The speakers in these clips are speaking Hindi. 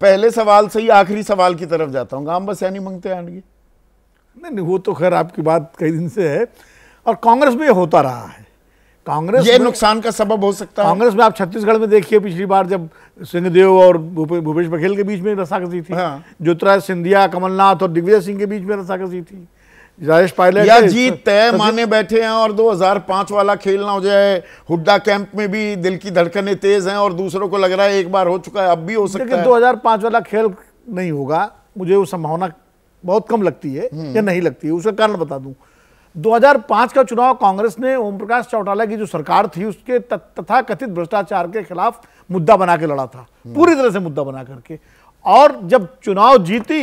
पहले सवाल से ही आखिरी सवाल की तरफ जाता हूँ गांव यानी मंगते आएंगे नहीं नहीं वो तो खैर आपकी बात कई दिन से है और कांग्रेस में होता रहा है कांग्रेस ये नुकसान का सबब हो सकता है कांग्रेस में आप छत्तीसगढ़ में देखिए पिछली बार जब सिंहदेव और भूपेश बघेल के बीच में रसाकसी थी हाँ। ज्योतिराज सिंधिया कमलनाथ और दिग्विजय सिंह के बीच में रसाकसी थी राजेश पायलट या जी तो तय तो माने बैठे हैं और 2005 वाला खेल ना हो जाए हुड्डा कैंप में भी दिल की धड़कनें तेज हैं और दूसरों को लग रहा है एक बार हो चुका है अब भी हो सकता है दो पांच वाला खेल नहीं होगा मुझे वो संभावना बहुत कम लगती है हम्म। या नहीं लगती है उसका कारण बता दूं 2005 का चुनाव कांग्रेस ने ओम प्रकाश चौटाला की जो सरकार थी उसके तथा कथित भ्रष्टाचार के खिलाफ मुद्दा बना के लड़ा था हम्म। पूरी तरह से मुद्दा बना करके और जब चुनाव जीती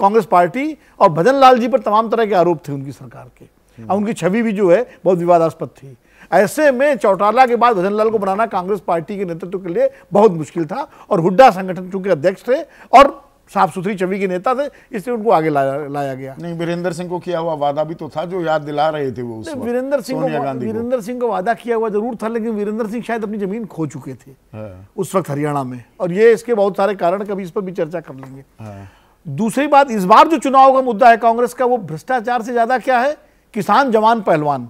कांग्रेस पार्टी और भजन लाल जी पर तमाम तरह के आरोप थे उनकी सरकार के और उनकी छवि भी जो है बहुत विवादास्पद थी ऐसे में चौटाला के बाद भजन लाल को बनाना कांग्रेस पार्टी के नेतृत्व के लिए बहुत मुश्किल था और हुड्डा संगठन चूंकि अध्यक्ष थे और साफ सुथरी छवि के नेता थे इसलिए उनको आगे लाया लाया गया नहीं वीरेंद्र सिंह को किया हुआ वादा भी तो था जो याद दिला रहे थे वो वीरेंद्र सिंह वीरेंद्र सिंह को वादा किया हुआ जरूर था लेकिन वीरेंद्र सिंह शायद अपनी जमीन खो चुके थे हाँ। उस वक्त हरियाणा में और ये इसके बहुत सारे कारण कभी इस पर भी चर्चा कर लेंगे हाँ। दूसरी बात इस बार जो चुनाव का मुद्दा है कांग्रेस का वो भ्रष्टाचार से ज़्यादा क्या है किसान जवान पहलवान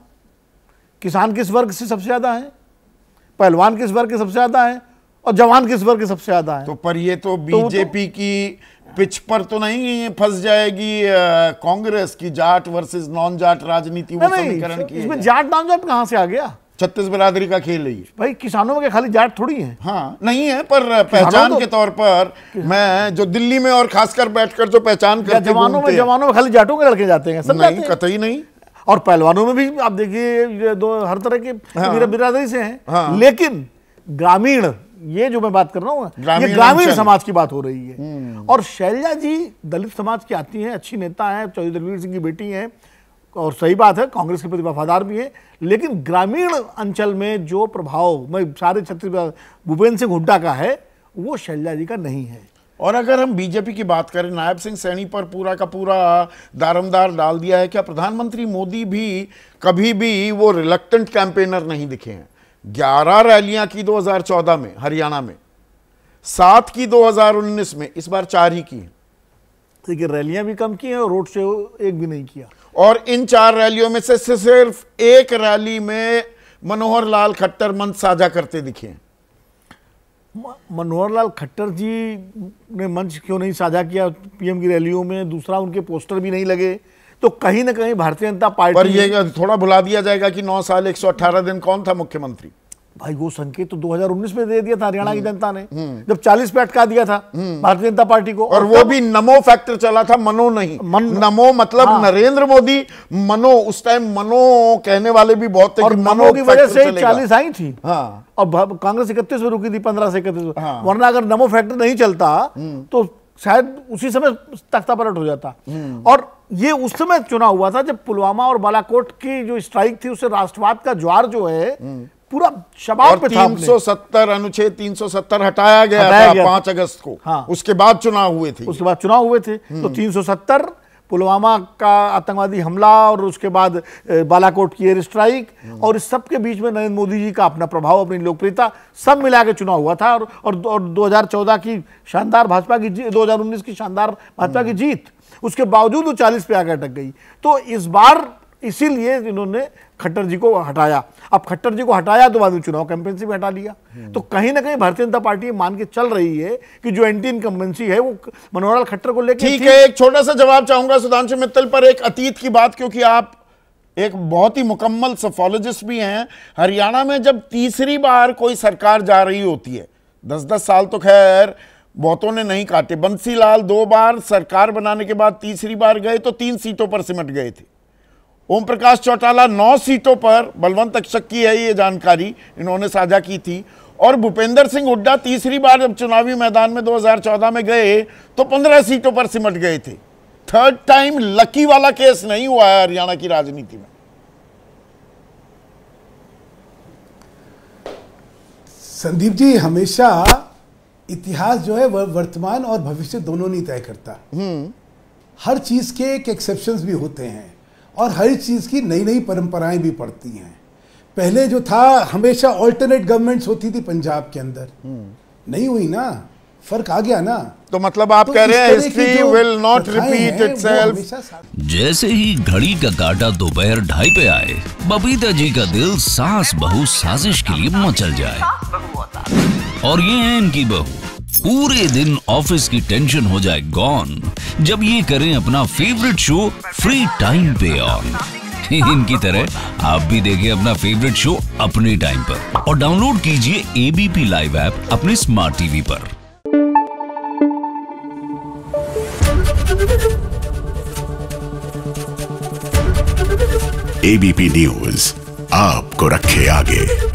किसान किस वर्ग से सबसे ज़्यादा है पहलवान किस वर्ग के सबसे ज़्यादा है और जवान किस वर्ग के सबसे ज़्यादा है तो पर ये तो, तो, तो बीजेपी तो, की पिच पर तो नहीं फंस जाएगी कांग्रेस की जाट वर्सेस नॉन जाट राजनीति इसमें जाट नॉन जाट कहां से आ गया छत्तीस बिरादरी का खेल है भाई किसानों के खाली जाट थोड़ी है हाँ नहीं है पर पहचान तो, के तौर पर मैं जो दिल्ली में और खासकर बैठकर जो पहचान कर जवानों में जवानों में खाली जाटों के लड़के जाते हैं नहीं कतई नहीं और पहलवानों में भी आप देखिए दो हर तरह के हाँ, बिरादरी से हैं हाँ, लेकिन ग्रामीण ये जो मैं बात कर रहा हूँ ये ग्रामीण समाज की बात हो रही है हम्म। और शैलजा जी दलित समाज की आती हैं अच्छी नेता हैं चौधरी दलवीर सिंह की बेटी हैं और सही बात है कांग्रेस के प्रति वफादार भी है लेकिन ग्रामीण अंचल में जो प्रभाव मैं सारे छत्तीसगढ़ भूपेंद्र सिंह हुड्डा का है वो शैलजा जी का नहीं है और अगर हम बीजेपी की बात करें नायब सिंह सैनी पर पूरा का पूरा दारमदार डाल दिया है क्या प्रधानमंत्री मोदी भी कभी भी वो रिलक्टेंट कैंपेनर नहीं दिखे हैं ग्यारह रैलियां की 2014 में हरियाणा में सात की 2019 में इस बार चार ही की हैं देखिए रैलियां भी कम की हैं और रोड शो एक भी नहीं किया और इन चार रैलियों में से सिर्फ एक रैली में मनोहर लाल खट्टर मंच साझा करते दिखे मनोहर लाल खट्टर जी ने मंच क्यों नहीं साझा किया पीएम की रैलियों में दूसरा उनके पोस्टर भी नहीं लगे तो कहीं ना कहीं भारतीय जनता पार्टी पर ये थोड़ा भुला दिया जाएगा कि 9 साल 118 दिन कौन था मुख्यमंत्री भाई वो संकेत तो 2019 में दे दिया था हरियाणा की हम्म, जनता ने हम्म। जब 40 पे अटका दिया था हम्म। भारतीय जनता पार्टी को और, और वो भी नमो फैक्टर चला था मनो नहीं मन, नमो मतलब हाँ। नरेंद्र मोदी मनो उस टाइम मनो कहने वाले भी बहुत थे और मनो की वजह से चालीस आई थी हाँ। और कांग्रेस इकतीस में रुकी थी पंद्रह से इकतीस हाँ। वरना अगर नमो फैक्टर नहीं चलता तो शायद उसी समय तख्ता पलट हो जाता और ये उस समय चुनाव हुआ था जब पुलवामा और बालाकोट की जो स्ट्राइक थी उससे राष्ट्रवाद का ज्वार जो है पूरा शबाब पे था सत्तर अनुच्छेद 370 हटाया गया हटाया था गया पांच अगस्त को हाँ। उसके बाद चुनाव हुए थे उसके बाद चुनाव हुए थे तो हम्म। तीन सौ सत्तर पुलवामा का आतंकवादी हमला और उसके बाद बालाकोट की एयर स्ट्राइक हम्म। और इस सब के बीच में नरेंद्र मोदी जी का अपना प्रभाव अपनी लोकप्रियता सब मिला के चुनाव हुआ था और और, और 2014 की शानदार भाजपा की 2019 की शानदार भाजपा की हम्म। जीत उसके बावजूद वो 40 पे आकर अटक गई तो इस बार इसीलिए इन्होंने खट्टर जी को हटाया अब खट्टर जी को हटाया तो बाद में चुनाव कैंपेंसी भी हटा लिया हम्म। तो कहीं ना कहीं भारतीय जनता पार्टी मान के चल रही है कि जो एंटी इनकम्बेंसी है वो मनोहर लाल खट्टर को लेकर ठीक है एक छोटा सा जवाब चाहूंगा सुधांशु मित्तल पर एक अतीत की बात क्योंकि आप एक बहुत ही मुकम्मल सफोलॉजिस्ट भी हैं हरियाणा में जब तीसरी बार कोई सरकार जा रही होती है दस दस साल तो खैर बहुतों ने नहीं काटे बंसीलाल दो बार सरकार बनाने के बाद तीसरी बार गए तो तीन सीटों पर सिमट गए थे ओम प्रकाश चौटाला नौ सीटों पर बलवंत अक्षक की है ये जानकारी इन्होंने साझा की थी और भूपेंद्र सिंह हुड्डा तीसरी बार जब चुनावी मैदान में 2014 में गए तो 15 सीटों पर सिमट गए थे थर्ड टाइम लकी वाला केस नहीं हुआ है हरियाणा की राजनीति में संदीप जी हमेशा इतिहास जो है वर्तमान और भविष्य दोनों नहीं तय करता हम्म। हर चीज के एक एक्सेप्शन भी होते हैं और हर चीज़ की नई नई परंपराएं भी पड़ती हैं पहले जो था हमेशा ऑल्टरनेट गवर्नमेंट्स होती थी पंजाब के अंदर हम्म। नहीं हुई ना फर्क आ गया ना तो मतलब आप तो कह रहे हैं history will not repeat itself जैसे ही घड़ी का काटा दोपहर ढाई पे आए बबीता जी का दिल सास बहू साजिश के लिए मचल जाए और ये है इनकी बहू पूरे दिन ऑफिस की टेंशन हो जाए गॉन जब ये करें अपना फेवरेट शो फ्री टाइम पे ऑन इनकी तरह आप भी देखें अपना फेवरेट शो अपने टाइम पर और डाउनलोड कीजिए एबीपी लाइव ऐप अपने स्मार्ट टीवी पर एबीपी न्यूज आपको रखे आगे